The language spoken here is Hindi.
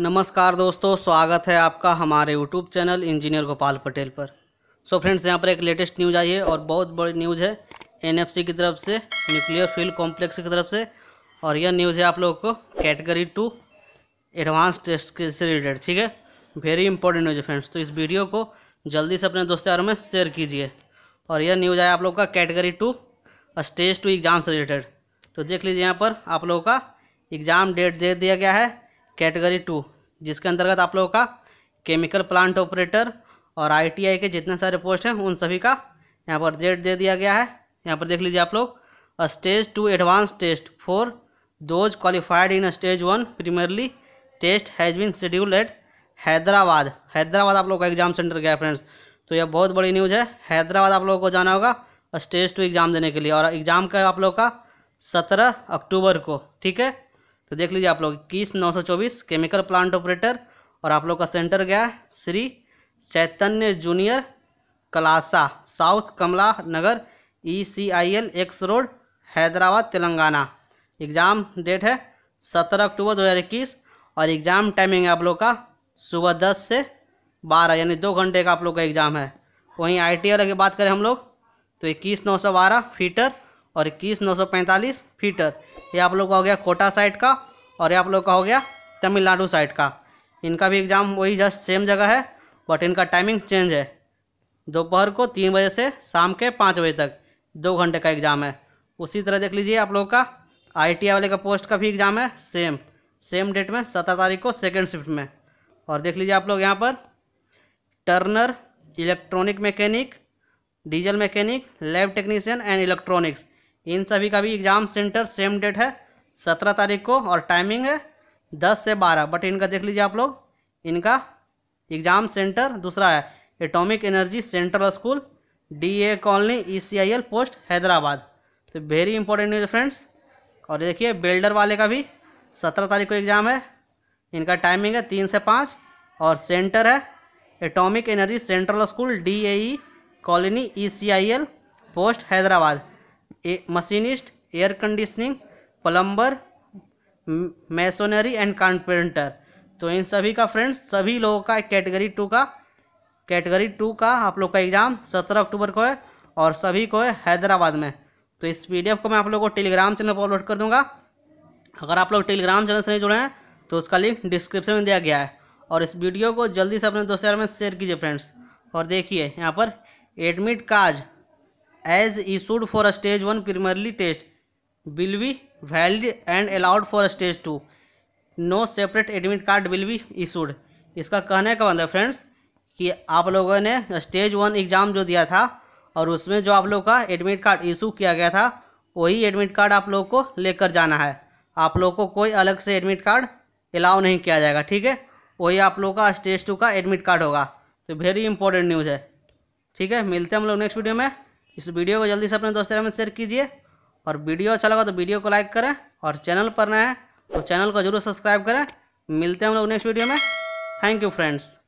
नमस्कार दोस्तों स्वागत है आपका हमारे YouTube channel engineer Gopal Patel पर सो फ्रेंड्स यहाँ पर एक लेटेस्ट न्यूज़ आई है और बहुत बड़ी न्यूज़ है एनएफसी की तरफ से न्यूक्लियर फील्ड कॉम्प्लेक्स की तरफ से और यह न्यूज़ है आप लोगों को कैटेगरी टू एडवांस टेस्ट के से रिलेटेड ठीक है वेरी इंपॉर्टेंट न्यूज़ है फ्रेंड्स तो इस वीडियो को जल्दी से अपने दोस्त यारों में शेयर कीजिए और यह न्यूज़ आया आप लोग का category two stage two exam से रिलेटेड तो देख लीजिए यहाँ पर आप लोगों का एग्ज़ाम डेट दे दिया गया है कैटेगरी टू जिसके अंतर्गत आप लोगों का केमिकल प्लांट ऑपरेटर और आईटीआई के जितने सारे पोस्ट हैं उन सभी का यहाँ पर डेट दे दिया गया है यहाँ पर देख लीजिए आप लोग stage two advance test for those qualified in stage one preliminary test has been schedule at Hyderabad Hyderabad आप लोग का एग्जाम सेंटर गया फ्रेंड्स तो यह बहुत बड़ी न्यूज़ है हैदराबाद आप लोगों को जाना होगा स्टेज टू एग्ज़ाम देने के लिए और एग्ज़ाम का आप लोग का सत्रह अक्टूबर को ठीक है तो देख लीजिए आप लोग इक्कीस नौ सौ चौबीस केमिकल प्लांट ऑपरेटर और आप लोग का सेंटर गया Shri Chaitanya junior Kalasala south Kamala Nagar E C I L X road Hyderabad Telangana exam date है सत्रह अक्टूबर दो हज़ार इक्कीस और एग्ज़ाम टाइमिंग है आप लोग का सुबह दस से बारह यानी दो घंटे का आप लोग का एग्ज़ाम है वहीं आई टी की बात करें हम लोग तो इक्कीस नौ सौ बारह फीटर और इक्कीस नौ सौ पैंतालीस फीटर ये आप लोग का हो गया कोटा साइड का और ये आप लोग का हो गया तमिलनाडु साइड का इनका भी एग्ज़ाम वही जस्ट सेम जगह है बट इनका टाइमिंग चेंज है दोपहर को तीन बजे से शाम के पाँच बजे तक दो घंटे का एग्ज़ाम है उसी तरह देख लीजिए आप लोग का आई वाले का पोस्ट का भी एग्ज़ाम है सेम सेम डेट में सत्रह तारीख को सेकेंड शिफ्ट में और देख लीजिए आप लोग यहाँ पर turner electronic mechanic diesel mechanic lab technician and electronics इन सभी का भी एग्ज़ाम सेंटर सेम डेट है सत्रह तारीख को और टाइमिंग है दस से बारह बट इनका देख लीजिए आप लोग इनका एग्ज़ाम सेंटर दूसरा है atomic energy central school D A colony E C I L post Hyderabad तो वेरी इंपॉर्टेंट न्यूज़ फ्रेंड्स और देखिए बिल्डर वाले का भी सत्रह तारीख को एग्ज़ाम है इनका टाइमिंग है तीन से पाँच और सेंटर है atomic energy central school D A colony E C I L post Hyderabad a, machinist air conditioning plumber masonry and carpenter तो इन सभी का फ्रेंड्स सभी लोगों का कैटेगरी टू का कैटेगरी टू का आप लोग का एग्ज़ाम सत्रह अक्टूबर को है और सभी को है हैदराबाद में तो इस पीडीएफ को मैं आप लोगों को टेलीग्राम चैनल पर अपलोड कर दूंगा अगर आप लोग टेलीग्राम चैनल से नहीं जुड़े हैं तो उसका लिंक डिस्क्रिप्शन में दिया गया है और इस वीडियो को जल्दी से अपने दोस्त यार में शेयर कीजिए फ्रेंड्स और देखिए यहाँ पर admit card as issued for stage one preliminary test will be valid and allowed for stage two no separate admit card will be issued इसका कहने का मतलब फ्रेंड्स कि आप लोगों ने स्टेज वन एग्ज़ाम जो दिया था और उसमें जो आप लोग का एडमिट कार्ड इशू किया गया था वही एडमिट कार्ड आप लोग को लेकर जाना है आप लोग को कोई अलग से एडमिट कार्ड अलाउ नहीं किया जाएगा ठीक है वही आप लोग का स्टेज टू का एडमिट कार्ड होगा तो वेरी इंपॉर्टेंट न्यूज़ है ठीक है मिलते हैं हम लोग नेक्स्ट वीडियो में इस वीडियो को जल्दी से अपने दोस्तों में शेयर कीजिए और वीडियो अच्छा लगा तो वीडियो को लाइक करें और चैनल पर नए हैं तो चैनल को जरूर सब्सक्राइब करें मिलते हैं हम लोग नेक्स्ट वीडियो में थैंक यू फ्रेंड्स